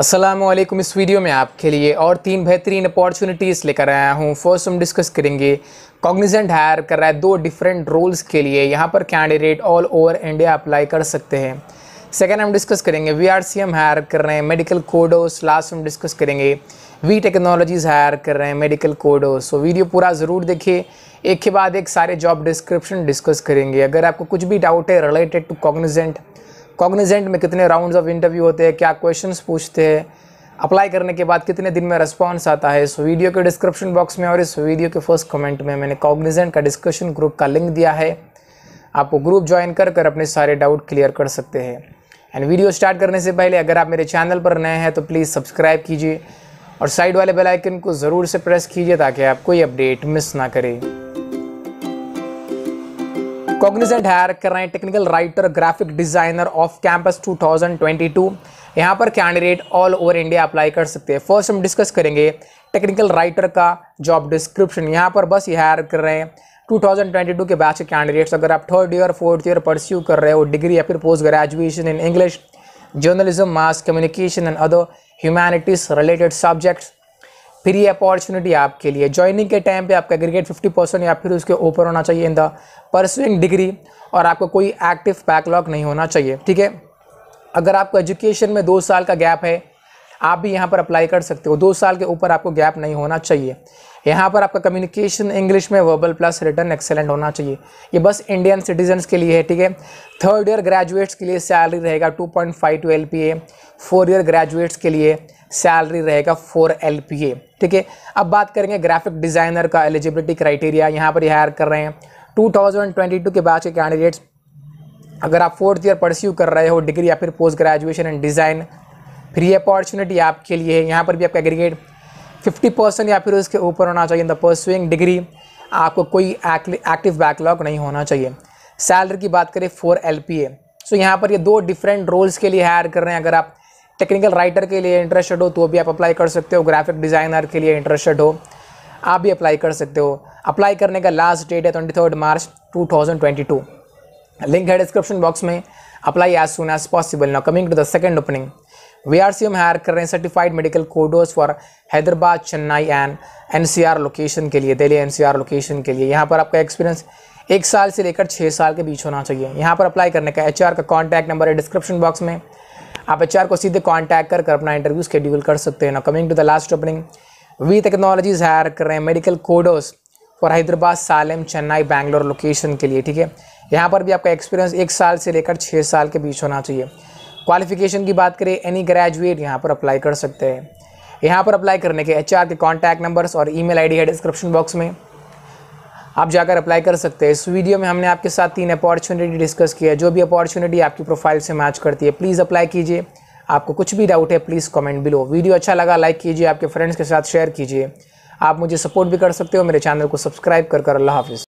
असलम इस वीडियो में आपके लिए और तीन बेहतरीन अपॉर्चुनिटीज़ लेकर आया हूँ फर्स्ट हम डिस्कस करेंगे कॉग्निजेंट हायर कर रहा है दो डिफरेंट रोल्स के लिए यहाँ पर candidate all over India apply कर सकते हैं सेकेंड हम डिस्कस करेंगे V are C M hire कर रहे हैं मेडिकल कोडोस लास्ट हम डिस्कस करेंगे वी टेक्नोलॉजीज़ हायर कर रहे हैं मेडिकल कोडोस सो वीडियो पूरा ज़रूर देखिए एक के बाद एक सारे जॉब डिस्क्रिप्शन डिस्कस करेंगे अगर आपको कुछ भी डाउट है रिलेटेड टू कॉग्निजेंट कॉग्निजेंट में कितने राउंड्स ऑफ इंटरव्यू होते हैं क्या क्वेश्चंस पूछते हैं अप्लाई करने के बाद कितने दिन में रिस्पॉन्स आता है इस वीडियो के डिस्क्रिप्शन बॉक्स में और इस वीडियो के फर्स्ट कमेंट में मैंने कॉग्निजेंट का डिस्कशन ग्रुप का लिंक दिया है आप वो ग्रुप ज्वाइन कर कर अपने सारे डाउट क्लियर कर सकते हैं एंड वीडियो स्टार्ट करने से पहले अगर आप मेरे चैनल पर नए हैं तो प्लीज़ सब्सक्राइब कीजिए और साइड वाले बेल आइकन को ज़रूर से प्रेस कीजिए ताकि आप कोई अपडेट मिस ना करें कॉग्निजेंट हायर कर रहे हैं technical writer graphic designer off campus 2022 यहाँ पर candidate all over India apply कर सकते हैं फर्स्ट हम डिस्कस करेंगे टेक्निकल राइटर का जॉब डिस्क्रिप्शन यहाँ पर बस ये हायर कर रहे हैं 2022 के बैच के कैंडिडेट्स अगर आप third year fourth year pursue कर रहे हो डिग्री या फिर post graduation in English journalism mass communication and other humanities related subjects फिर ये अपॉर्चुनिटी आपके लिए ज्वाइनिंग के टाइम पे आपका एग्रीगेट 50 परसेंट या फिर उसके ऊपर होना चाहिए इन द परसुइंग डिग्री और आपको कोई एक्टिव बैकलॉग नहीं होना चाहिए ठीक है अगर आपको एजुकेशन में दो साल का गैप है आप भी यहाँ पर अप्लाई कर सकते हो दो साल के ऊपर आपको गैप नहीं होना चाहिए यहाँ पर आपका कम्युनिकेशन इंग्लिश में वर्बल प्लस रिटर्न एक्सेलेंट होना चाहिए ये बस इंडियन सिटीजन्स के लिए है ठीक है थर्ड ईयर ग्रेजुएट्स के लिए सैलरी रहेगा two point five to L P A four year graduates के लिए सैलरी रहेगा फोर एल ठीक है अब बात करेंगे ग्राफिक डिज़ाइनर का एलिजिबिलिटी क्राइटेरिया यहाँ पर हायर कर रहे हैं 2022 के बाद के कैंडिडेट्स अगर आप फोर्थ ईयर परस्यू कर रहे हो डिग्री या फिर पोस्ट ग्रेजुएशन एंड डिज़ाइन फिर ये अपॉर्चुनिटी आपके लिए है यहाँ पर भी आपका एग्रीगेट 50 परसेंट या फिर उसके ऊपर होना चाहिए इन द परस्यूइंग डिग्री आपको कोई एक्टिव बैकलॉग नहीं होना चाहिए सैलरी की बात करें four L P A so यहाँ पर ये दो डिफरेंट रोल्स के लिए हायर कर रहे हैं अगर आप टेक्निकल राइटर के लिए इंटरेस्टेड हो तो भी आप अप्लाई कर सकते हो ग्राफिक डिज़ाइनर के लिए इंटरेस्टेड हो आप भी अप्लाई कर सकते हो अप्लाई करने का लास्ट डेट है twenty third March two thousand twenty two link है डिस्क्रिप्शन बॉक्स में apply as soon as possible now coming to the second opening we are C M hire कर रहे हैं certified medical coders for Hyderabad Chennai and N C R location के लिए Delhi N C R location के लिए यहाँ पर आपका एक्सपीरियंस एक साल से लेकर छः साल के बीच होना चाहिए यहाँ पर अप्लाई करने का एच आर का कॉन्टैक्ट नंबर है डिस्क्रिप्शन बॉक्स में आप एच को सीधे कॉन्टैक्ट कर कर अपना इंटरव्यू शेड्यूल कर सकते हैं ना coming to the last opening V technologies hire कर रहे हैं medical coders for Hyderabad Salem Chennai Bangalore location के लिए ठीक है यहाँ पर भी आपका एक्सपीरियंस एक साल से लेकर छः साल के बीच होना चाहिए क्वालिफिकेशन की बात करें एनी ग्रेजुएट यहाँ पर अप्लाई कर सकते हैं यहाँ पर अप्लाई करने के एच के कॉन्टैक्ट नंबर्स और ई मेल है डिस्क्रिप्शन बॉक्स में आप जाकर अप्लाई कर सकते हैं इस वीडियो में हमने आपके साथ तीन अपॉर्चुनिटी डिस्कस किया है जो भी अपॉर्चुनिटी आपकी प्रोफाइल से मैच करती है प्लीज़ अप्लाई कीजिए आपको कुछ भी डाउट है प्लीज़ कमेंट बिलो वीडियो अच्छा लगा लाइक कीजिए आपके फ्रेंड्स के साथ शेयर कीजिए आप मुझे सपोर्ट भी कर सकते हो मेरे चैनल को सब्सक्राइब कर कर अल्लाह हाफिज़